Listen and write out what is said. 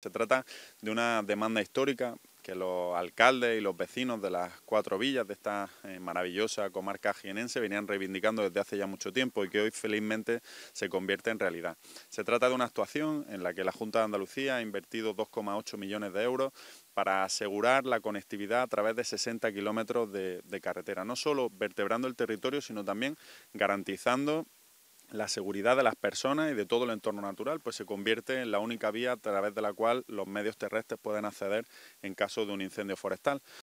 Se trata de una demanda histórica que los alcaldes y los vecinos de las cuatro villas de esta eh, maravillosa comarca jienense venían reivindicando desde hace ya mucho tiempo y que hoy felizmente se convierte en realidad. Se trata de una actuación en la que la Junta de Andalucía ha invertido 2,8 millones de euros para asegurar la conectividad a través de 60 kilómetros de, de carretera, no solo vertebrando el territorio, sino también garantizando la seguridad de las personas y de todo el entorno natural, pues se convierte en la única vía a través de la cual los medios terrestres pueden acceder en caso de un incendio forestal.